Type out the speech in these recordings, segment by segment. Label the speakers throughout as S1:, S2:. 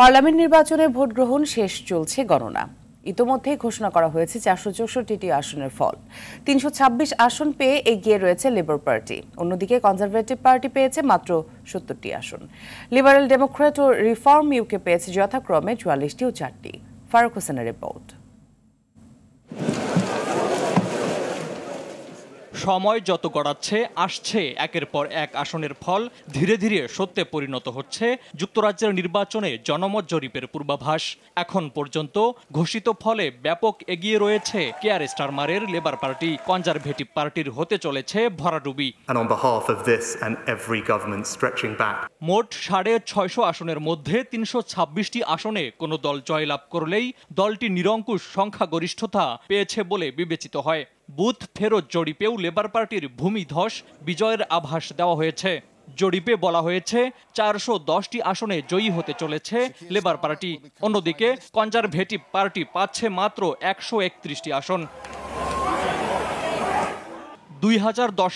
S1: parliament নির্বাচনে vote গ্রহণ শেষ চলছে গণনা ইতোমধ্যেই ঘোষণা করা হয়েছে চারশো চৌষট্টি আসনের ফল তিনশো ছাব্বিশ আসন পেয়ে এগিয়ে রয়েছে লেবার পার্টি অন্যদিকে কনজারভেটিভ পার্টি পেয়েছে মাত্র সত্তরটি আসন লিবারেল ডেমোক্র্যাট ও রিফর্ম ইউকে পেয়েছে যথাক্রমে চুয়াল্লিশটি ও চারটি ফারুক হোসেনের রিপোর্ট
S2: সময় যত গড়াচ্ছে আসছে একের পর এক আসনের ফল ধীরে ধীরে সত্যে পরিণত হচ্ছে যুক্তরাজ্যের নির্বাচনে জনমত জরিপের পূর্বাভাস এখন পর্যন্ত ঘোষিত ফলে ব্যাপক এগিয়ে রয়েছে কেয়ার স্টারমারের লেবার পার্টি কনজারভেটিভ পার্টির হতে চলেছে ভরাডুবি মোট সাড়ে ছয়শো আসনের মধ্যে তিনশো ছাব্বিশটি আসনে কোনো দল জয়লাভ করলেই দলটি নিরঙ্কুশ সংখ্যাগরিষ্ঠতা পেয়েছে বলে বিবেচিত হয় বুথ ফেরত জরিপেও লেবার পার্টির ভূমিধস বিজয়ের আভাস দেওয়া হয়েছে জরিপে বলা হয়েছে চারশো দশটি আসনে জয়ী হতে চলেছে লেবার পার্টি অন্যদিকে কনজারভেটিভ পার্টি পাচ্ছে মাত্র একশো একত্রিশটি আসন দুই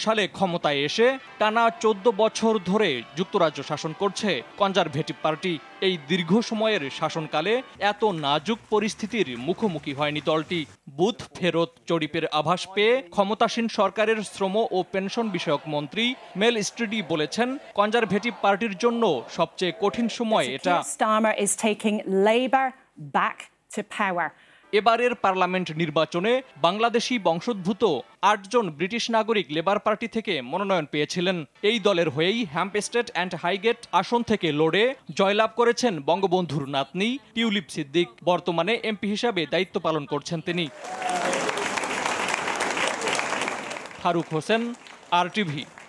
S2: সালে ক্ষমতায় এসে টানা চোদ্দ বছর ধরে যুক্তরাজ্য শাসন করছে কনজারভেটিভ পার্টি এই দীর্ঘ সময়ের শাসনকালে এত নাজুক পরিস্থিতির মুখোমুখি হয়নি দলটি বুথ ফেরত জরিপের আভাস পেয়ে ক্ষমতাসীন সরকারের শ্রম ও পেনশন বিষয়ক মন্ত্রী মেল স্ট্রিডি বলেছেন কনজারভেটিভ পার্টির জন্য সবচেয়ে কঠিন সময় এটা এবারের পার্লামেন্ট নির্বাচনে বাংলাদেশি বংশোদ্ভূত আটজন ব্রিটিশ নাগরিক লেবার পার্টি থেকে মনোনয়ন পেয়েছিলেন এই দলের হয়েই হ্যাম্পস্টেট অ্যান্ড হাইগেট আসন থেকে লড়ে জয়লাভ করেছেন বঙ্গবন্ধুর নাতনি টিউলিপ সিদ্দিক বর্তমানে এমপি হিসাবে দায়িত্ব পালন করছেন তিনি ফারুক হোসেন আর টিভি